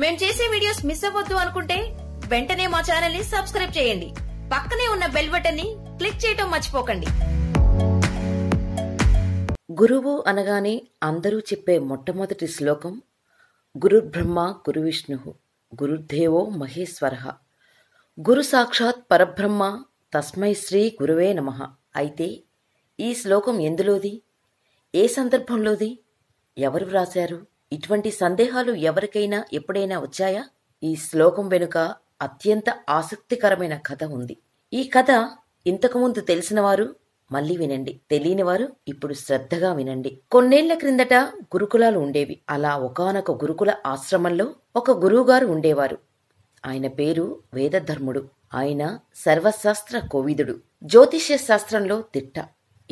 మేము చేసే videos miss అవ్వద్దు అనుకుంటే వెంటనే మా ఛానల్ ని సబ్స్క్రైబ్ చేయండి పక్కనే ఉన్న బెల్ బటన్ ని క్లిక్ చేయటం మర్చిపోకండి గురువు అనగానే అందరూ చెప్పే మొట్టమొదటి శ్లోకం గురుబ్రహ్మ గురు విష్ణు గురుదేవో మహేశ్వర గురు సాక్షాత్ పరబ్రహ్మ తస్మై శ్రీ గురువే నమ అయితే ఈ శ్లోకం ఎందులోది ఏ సందర్భంలోది ఎవరు వ్రాశారు ఇటువంటి సందేహాలు ఎవరికైనా ఎప్పుడైనా వచ్చాయా ఈ శ్లోకం వెనుక అత్యంత ఆసక్తికరమైన కథ ఉంది ఈ కథ ఇంతకుముందు తెలిసినవారు మళ్ళీ వినండి తెలియని వారు ఇప్పుడు శ్రద్ధగా వినండి కొన్నేళ్ల క్రిందట గురుకులాలు ఉండేవి అలా ఒకనొక గురుకుల ఆశ్రమంలో ఒక గురువుగారు ఉండేవారు ఆయన పేరు వేదధర్ముడు ఆయన సర్వశాస్త్ర కోవిదుడు జ్యోతిష్య శాస్త్రంలో తిట్ట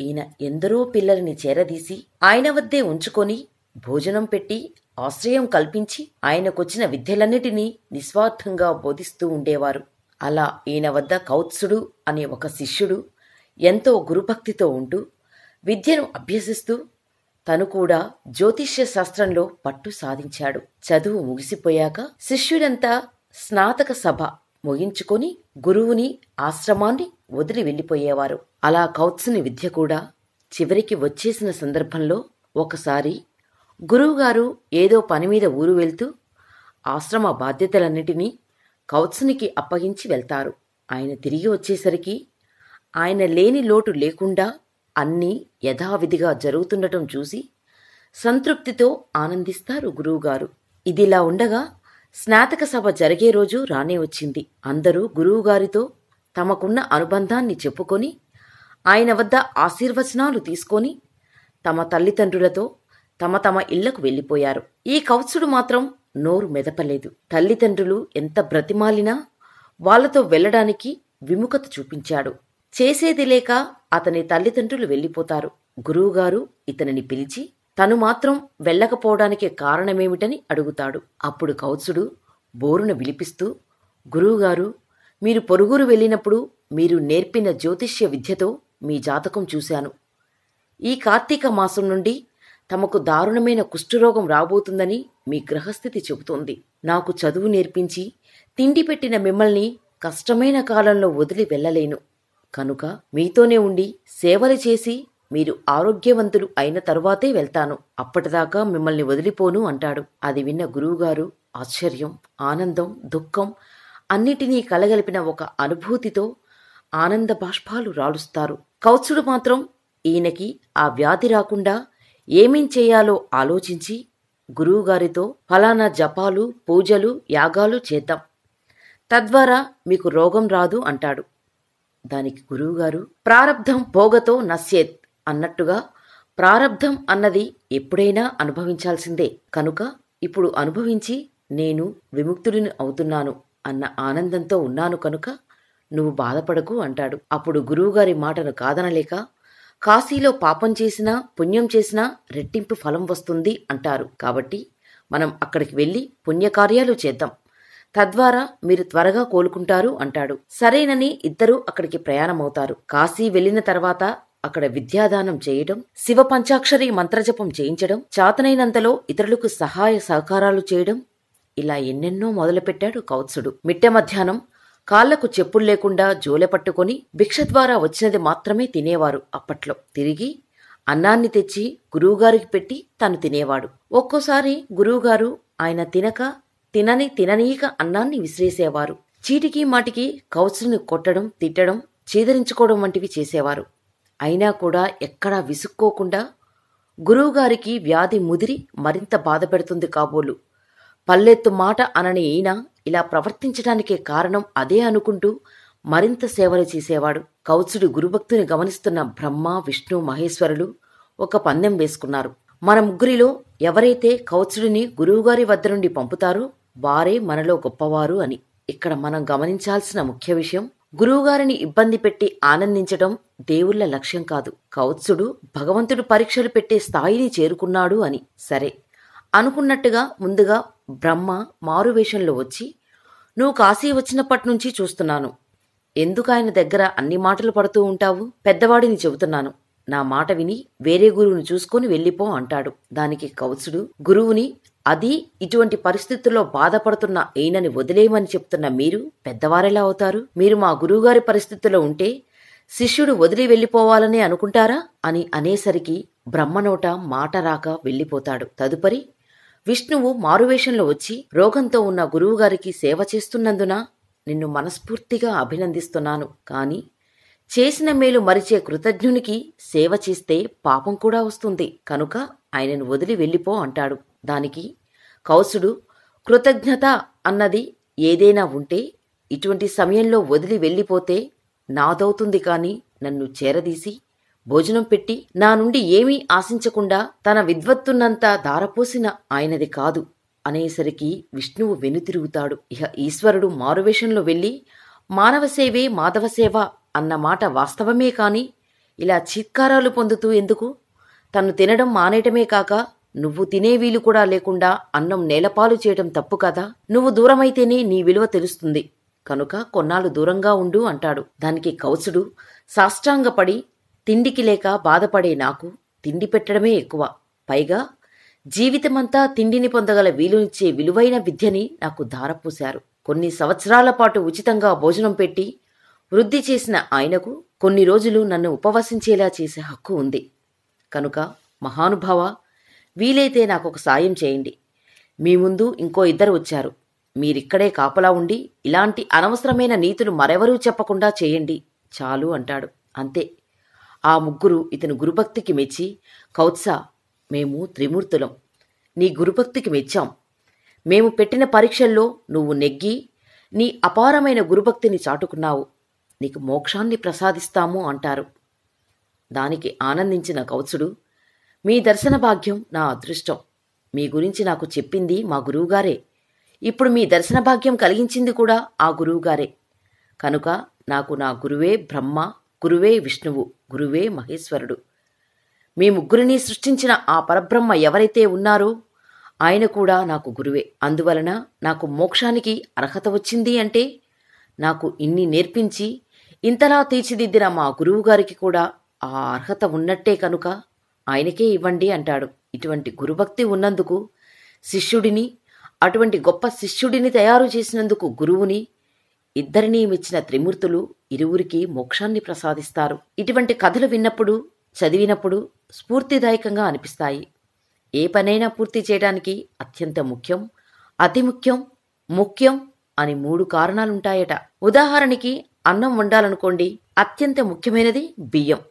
ఈయన ఎందరో పిల్లల్ని చేరదీసి ఆయన వద్దే ఉంచుకొని భోజనం పెట్టి ఆశ్రయం కల్పించి ఆయనకొచ్చిన విద్యలన్నిటినీ నిస్వార్థంగా బోధిస్తూ ఉండేవారు అలా ఈయన వద్ద కౌత్సుడు అనే ఒక శిష్యుడు ఎంతో గురుభక్తితో ఉంటూ విద్యను అభ్యసిస్తూ తను కూడా జ్యోతిష్య శాస్త్రంలో పట్టు సాధించాడు చదువు ముగిసిపోయాక శిష్యుడంతా స్నాతక సభ ముగించుకొని గురువుని ఆశ్రమాన్ని వదిలి వెళ్ళిపోయేవారు అలా కౌత్సుని విద్య కూడా చివరికి వచ్చేసిన సందర్భంలో ఒకసారి గురువుగారు ఏదో పని మీద ఊరు వెళ్తూ ఆశ్రమ బాధ్యతలన్నిటినీ కౌత్సునికి అప్పగించి వెళ్తారు ఆయన తిరిగి వచ్చేసరికి ఆయన లేని లోటు లేకుండా అన్నీ యథావిధిగా జరుగుతుండటం చూసి సంతృప్తితో ఆనందిస్తారు గురువుగారు ఇదిలా ఉండగా స్నాతక సభ జరిగే రోజు రానే వచ్చింది అందరూ గురువుగారితో తమకున్న అనుబంధాన్ని చెప్పుకొని ఆయన వద్ద ఆశీర్వచనాలు తీసుకొని తమ తల్లిదండ్రులతో తమ తమ ఇళ్లకు వెళ్లిపోయారు ఈ కౌత్సుడు మాత్రం నోరు మెదపలేదు తల్లిదండ్రులు ఎంత బ్రతిమాలినా వాళ్లతో వెళ్లడానికి విముఖత చూపించాడు చేసేది లేక అతని తల్లిదండ్రులు వెళ్లిపోతారు గురువుగారు ఇతనిని పిలిచి తను మాత్రం వెళ్ళకపోవడానికి కారణమేమిటని అడుగుతాడు అప్పుడు కౌత్సుడు బోరును విలిపిస్తూ గురువుగారు మీరు పొరుగురు వెళ్ళినప్పుడు మీరు నేర్పిన జ్యోతిష్య విద్యతో మీ జాతకం చూశాను ఈ కార్తీక మాసం నుండి తమకు దారుణమైన కుష్ఠరోగం రాబోతుందని మీ గ్రహస్థితి చెబుతోంది నాకు చదువు నేర్పించి తిండి పెట్టిన మిమ్మల్ని కష్టమైన కాలంలో వదిలి వెళ్ళలేను కనుక మీతోనే ఉండి సేవలు చేసి మీరు ఆరోగ్యవంతులు అయిన తరువాతే వెళ్తాను అప్పటిదాకా మిమ్మల్ని వదిలిపోను అంటాడు అది విన్న గురువుగారు ఆశ్చర్యం ఆనందం దుఃఖం అన్నిటినీ కలగలిపిన ఒక అనుభూతితో ఆనంద బాష్పాలు రాలుస్తారు కౌత్సుడు మాత్రం ఈయనకి ఆ వ్యాధి రాకుండా ఏమేం చేయాలో ఆలోచించి గురువుగారితో ఫలానా జపాలు పూజలు యాగాలు చేద్దాం తద్వారా మీకు రోగం రాదు అంటాడు దానికి గురువుగారు ప్రారబ్ధం పోగతో నస్యేత్ అన్నట్టుగా ప్రారబ్ధం అన్నది ఎప్పుడైనా అనుభవించాల్సిందే కనుక ఇప్పుడు అనుభవించి నేను విముక్తుడిని అవుతున్నాను అన్న ఆనందంతో ఉన్నాను కనుక నువ్వు బాధపడకు అంటాడు అప్పుడు గురువుగారి మాటను కాదనలేక కాశీలో పాపం చేసినా పుణ్యం చేసినా రెట్టింపు ఫలం వస్తుంది అంటారు కాబట్టి మనం అక్కడికి వెళ్ళి పుణ్యకార్యాలు చేద్దాం తద్వారా మీరు త్వరగా కోలుకుంటారు అంటాడు సరేనని ఇద్దరూ అక్కడికి ప్రయాణమవుతారు కాశీ వెళ్లిన తర్వాత అక్కడ విద్యాదానం చేయడం శివ పంచాక్షరి మంత్రజపం చేయించడం చాతనైనంతలో ఇతరులకు సహాయ సహకారాలు చేయడం ఇలా ఎన్నెన్నో మొదలుపెట్టాడు కౌత్సుడు మిట్టె మధ్యాహ్నం కాళ్లకు చెప్పులు లేకుండా జోలె పట్టుకొని భిక్ష ద్వారా వచ్చినది మాత్రమే తినేవారు అప్పట్లో తిరిగి అన్నాన్ని తెచ్చి గురువుగారికి పెట్టి తను తినేవాడు ఒక్కోసారి గురువుగారు ఆయన తినక తినని తిననీక అన్నాన్ని విసిరేసేవారు చీటికి మాటికి కౌసుల్ని కొట్టడం తిట్టడం చేదరించుకోవడం వంటివి చేసేవారు అయినా కూడా ఎక్కడా విసుక్కోకుండా గురువుగారికి వ్యాధి ముదిరి మరింత బాధ పెడుతుంది కాబోలు పల్లెత్తు మాట అనని ఈయన ఇలా ప్రవర్తించడానికే కారణం అదే అనుకుంటూ మరింత సేవలు చేసేవాడు కౌచుడు గురుభక్తుని గమనిస్తున్న బ్రహ్మ విష్ణు మహేశ్వరులు ఒక పందెం వేసుకున్నారు మన ముగ్గురిలో ఎవరైతే కౌచుడిని గురువుగారి వద్ద నుండి పంపుతారో వారే మనలో గొప్పవారు అని ఇక్కడ మనం గమనించాల్సిన ముఖ్య విషయం గురువుగారిని ఇబ్బంది పెట్టి ఆనందించడం దేవుళ్ల లక్ష్యం కాదు కౌత్సుడు భగవంతుడు పరీక్షలు పెట్టే స్థాయిని చేరుకున్నాడు అని సరే అనుకున్నట్టుగా ముందుగా బ్రహ్మ మారువేషంలో వచ్చి నువ్వు కాశీ నుంచి చూస్తున్నాను ఎందుకు ఆయన దగ్గర అన్ని మాటలు పడుతూ ఉంటావు పెద్దవాడిని చెబుతున్నాను నా మాట విని వేరే గురువుని చూసుకుని వెళ్ళిపో అంటాడు దానికి కౌసుడు గురువుని అది ఇటువంటి పరిస్థితుల్లో బాధపడుతున్న ఈయనని వదిలేయమని చెప్తున్న మీరు పెద్దవారెలా అవుతారు మీరు మా గురువుగారి పరిస్థితిలో ఉంటే శిష్యుడు వదిలి వెళ్లిపోవాలనే అనుకుంటారా అని అనేసరికి బ్రహ్మనోట మాట రాక వెళ్ళిపోతాడు తదుపరి విష్ణువు మారువేషంలో వచ్చి రోగంతో ఉన్న గురువుగారికి సేవ చేస్తున్నందున నిన్ను మనస్ఫూర్తిగా అభినందిస్తున్నాను కాని చేసిన మేలు మరిచే కృతజ్ఞునికి సేవ చేస్తే పాపం కూడా వస్తుంది కనుక ఆయనను వదిలి వెళ్ళిపో అంటాడు దానికి కౌసుడు కృతజ్ఞత అన్నది ఏదైనా ఉంటే ఇటువంటి సమయంలో వదిలి వెళ్ళిపోతే నాదవుతుంది కాని నన్ను చేరదీసి భోజనం పెట్టి నా నుండి ఏమీ ఆశించకుండా తన విద్వత్తున్నంతా దారపోసిన ఆయనది కాదు అనేసరికి విష్ణువు వెనుతిరుగుతాడు ఇహ ఈశ్వరుడు మారువేషంలో వెళ్ళి మానవసేవే మాధవసేవ అన్న మాట వాస్తవమే కాని ఇలా చీత్కారాలు పొందుతూ ఎందుకు తను తినడం మానేయటమే కాక నువ్వు తినే వీలు కూడా లేకుండా అన్నం నేలపాలు చేయటం తప్పు కదా నువ్వు దూరమైతేనే నీ విలువ తెలుస్తుంది కనుక కొన్నాళ్ళు దూరంగా ఉండు అంటాడు దానికి కౌసుడు సాష్టాంగపడి తిండికి లేక బాధపడే నాకు తిండి పెట్టడమే ఎక్కువ పైగా జీవితమంతా తిండిని పొందగల వీలునిచ్చే విలువైన విద్యని నాకు ధారపూశారు కొన్ని సంవత్సరాల పాటు ఉచితంగా భోజనం పెట్టి వృద్ధి చేసిన ఆయనకు కొన్ని రోజులు నన్ను ఉపవసించేలా చేసే హక్కు ఉంది కనుక మహానుభావ వీలైతే నాకు ఒక సాయం చేయండి మీ ముందు ఇంకో ఇద్దరు వచ్చారు మీరిక్కడే కాపలా ఉండి ఇలాంటి అనవసరమైన నీతులు మరెవరూ చెప్పకుండా చేయండి చాలు అంటాడు అంతే ఆ ముగ్గురు ఇతను గురుభక్తికి మెచ్చి కౌత్స మేము త్రిమూర్తులం నీ గురుభక్తికి మెచ్చాం మేము పెట్టిన పరీక్షల్లో నువ్వు నెగ్గి నీ అపారమైన గురుభక్తిని చాటుకున్నావు నీకు మోక్షాన్ని ప్రసాదిస్తాము అంటారు దానికి ఆనందించిన కౌత్సుడు మీ దర్శన భాగ్యం నా అదృష్టం మీ గురించి నాకు చెప్పింది మా గురువుగారే ఇప్పుడు మీ దర్శన భాగ్యం కలిగించింది కూడా ఆ గురువుగారే కనుక నాకు నా గురువే బ్రహ్మ గురువే విష్ణువు గురువే మహేశ్వరుడు మీ ముగ్గురిని సృష్టించిన ఆ పరబ్రహ్మ ఎవరైతే ఉన్నారో ఆయన కూడా నాకు గురువే అందువలన నాకు మోక్షానికి అర్హత వచ్చింది అంటే నాకు ఇన్ని నేర్పించి ఇంతలా తీర్చిదిద్దిన మా గురువుగారికి కూడా ఆ అర్హత ఉన్నట్టే కనుక ఆయనకే ఇవ్వండి అంటాడు ఇటువంటి గురుభక్తి ఉన్నందుకు శిష్యుడిని అటువంటి గొప్ప శిష్యుడిని తయారు చేసినందుకు గురువుని ఇద్దరినీ మెచ్చిన త్రిమూర్తులు ఇరువురికి మోక్షాన్ని ప్రసాదిస్తారు ఇటువంటి కథలు విన్నప్పుడు చదివినప్పుడు స్ఫూర్తిదాయకంగా అనిపిస్తాయి ఏ పనైనా పూర్తి చేయడానికి అత్యంత ముఖ్యం అతి ముఖ్యం ముఖ్యం అని మూడు కారణాలుంటాయట ఉదాహరణకి అన్నం వండాలనుకోండి అత్యంత ముఖ్యమైనది బియ్యం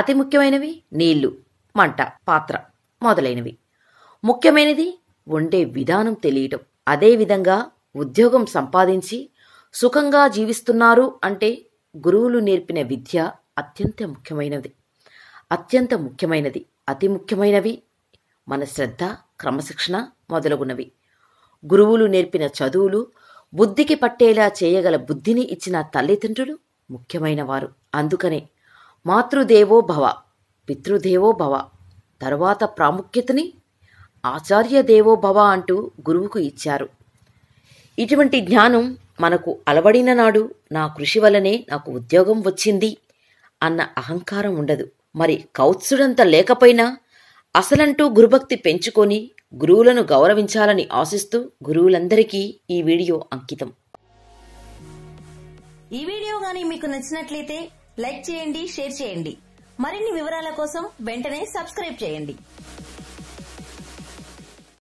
అతి ముఖ్యమైనవి నీళ్లు మంట పాత్ర మొదలైనవి ముఖ్యమైనది వండే విధానం తెలియటం అదేవిధంగా ఉద్యోగం సంపాదించి సుఖంగా జీవిస్తున్నారు అంటే గురువులు నేర్పిన విద్య అత్యంత ముఖ్యమైనది అత్యంత ముఖ్యమైనది అతి ముఖ్యమైనవి మన శ్రద్ధ క్రమశిక్షణ మొదలగునవి గురువులు నేర్పిన చదువులు బుద్ధికి పట్టేలా చేయగల బుద్ధిని ఇచ్చిన తల్లిదండ్రులు ముఖ్యమైనవారు అందుకనే మాతృదేవో భవ పితృదేవో భవ తరువాత ప్రాముఖ్యతని ఆచార్య భవ అంటూ గురువుకు ఇచ్చారు ఇటువంటి జ్ఞానం మనకు అలవడిన నాడు నా కృషి వల్లనే నాకు ఉద్యోగం వచ్చింది అన్న అహంకారం ఉండదు మరి కౌత్సుడంత లేకపోయినా అసలంటూ గురుభక్తి పెంచుకొని గురువులను గౌరవించాలని ఆశిస్తూ గురువులందరికీ ఈ వీడియో అంకితం ఈ వీడియో గాని మీకు నచ్చినట్లయితే లైక్ చేయండి షేర్ చేయండి మరిన్ని వివరాల కోసం వెంటనే సబ్స్క్రైబ్ చేయండి